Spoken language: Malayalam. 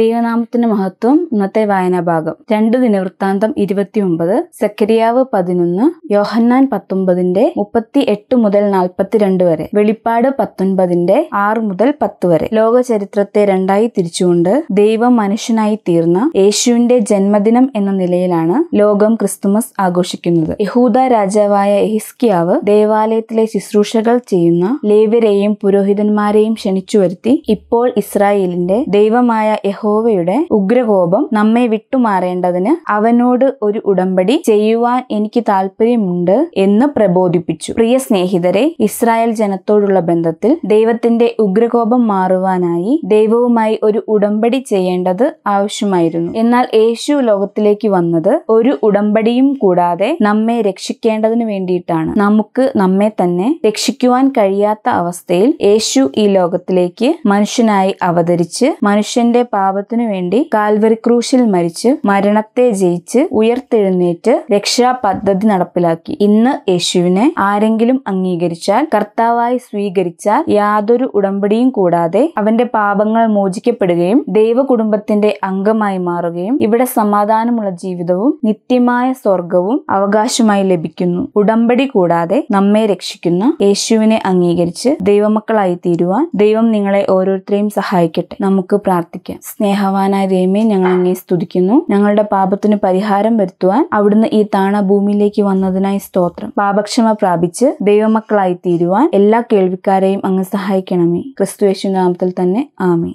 ദൈവനാമത്തിന്റെ മഹത്വം ഇന്നത്തെ വായനാഭാഗം രണ്ട് ദിനവൃത്താന്തം ഇരുപത്തിയൊമ്പത് സെക്കരിയാവ് പതിനൊന്ന് യോഹന്നാൻ പത്തൊമ്പതിന്റെ മുപ്പത്തി എട്ട് മുതൽ നാൽപ്പത്തിരണ്ട് വരെ വെളിപ്പാട് പത്തൊൻപതിന്റെ ആറ് മുതൽ പത്ത് വരെ ലോക ചരിത്രത്തെ രണ്ടായി തിരിച്ചുകൊണ്ട് ദൈവം മനുഷ്യനായി തീർന്ന യേശുവിന്റെ ജന്മദിനം എന്ന നിലയിലാണ് ലോകം ക്രിസ്തുമസ് ആഘോഷിക്കുന്നത് യഹൂദ രാജാവായ എഹിസ്കിയാവ് ദേവാലയത്തിലെ ശുശ്രൂഷകൾ ചെയ്യുന്ന ലേവരെയും പുരോഹിതന്മാരെയും ക്ഷണിച്ചു വരുത്തി ഇപ്പോൾ ഇസ്രായേലിന്റെ ദൈവമായ യഹു യഹോവയുടെ ഉഗ്രകോപം നമ്മെ വിട്ടുമാറേണ്ടതിന് അവനോട് ഒരു ഉടമ്പടി ചെയ്യുവാൻ എനിക്ക് താല്പര്യമുണ്ട് എന്ന് പ്രബോധിപ്പിച്ചു പ്രിയ സ്നേഹിതരെ ഇസ്രായേൽ ജനത്തോടുള്ള ബന്ധത്തിൽ ദൈവത്തിന്റെ ഉഗ്രകോപം മാറുവാനായി ദൈവവുമായി ഒരു ഉടമ്പടി ചെയ്യേണ്ടത് ആവശ്യമായിരുന്നു എന്നാൽ യേശു ലോകത്തിലേക്ക് വന്നത് ഒരു ഉടമ്പടിയും കൂടാതെ നമ്മെ രക്ഷിക്കേണ്ടതിന് വേണ്ടിയിട്ടാണ് നമുക്ക് നമ്മെ തന്നെ രക്ഷിക്കുവാൻ കഴിയാത്ത അവസ്ഥയിൽ യേശു ഈ ലോകത്തിലേക്ക് മനുഷ്യനായി അവതരിച്ച് മനുഷ്യന്റെ പാവ പാപത്തിനു വേണ്ടി കാൽവരി ക്രൂശിൽ മരിച്ച് മരണത്തെ ജയിച്ച് ഉയർത്തെഴുന്നേറ്റ് രക്ഷാ പദ്ധതി നടപ്പിലാക്കി ഇന്ന് യേശുവിനെ ആരെങ്കിലും അംഗീകരിച്ചാൽ കർത്താവായി സ്വീകരിച്ചാൽ യാതൊരു ഉടമ്പടിയും കൂടാതെ അവന്റെ പാപങ്ങൾ മോചിക്കപ്പെടുകയും ദൈവ കുടുംബത്തിന്റെ അംഗമായി മാറുകയും ഇവിടെ സമാധാനമുള്ള ജീവിതവും നിത്യമായ സ്വർഗവും അവകാശമായി ലഭിക്കുന്നു ഉടമ്പടി കൂടാതെ നമ്മെ രക്ഷിക്കുന്ന യേശുവിനെ അംഗീകരിച്ച് ദൈവമക്കളായി തീരുവാൻ ദൈവം നിങ്ങളെ ഓരോരുത്തരെയും സഹായിക്കട്ടെ നമുക്ക് പ്രാർത്ഥിക്കാം സ്നേഹവാനായ രേമേ ഞങ്ങൾ അങ്ങനെ സ്തുതിക്കുന്നു ഞങ്ങളുടെ പാപത്തിന് പരിഹാരം വരുത്തുവാൻ അവിടുന്ന് ഈ താണ ഭൂമിയിലേക്ക് വന്നതിനായി സ്തോത്രം പാപക്ഷമ പ്രാപിച്ച് ദൈവമക്കളായി തീരുവാൻ എല്ലാ കേൾവിക്കാരെയും അങ്ങ് സഹായിക്കണമേ ക്രിസ്തുവേശു നാമത്തിൽ തന്നെ ആമേ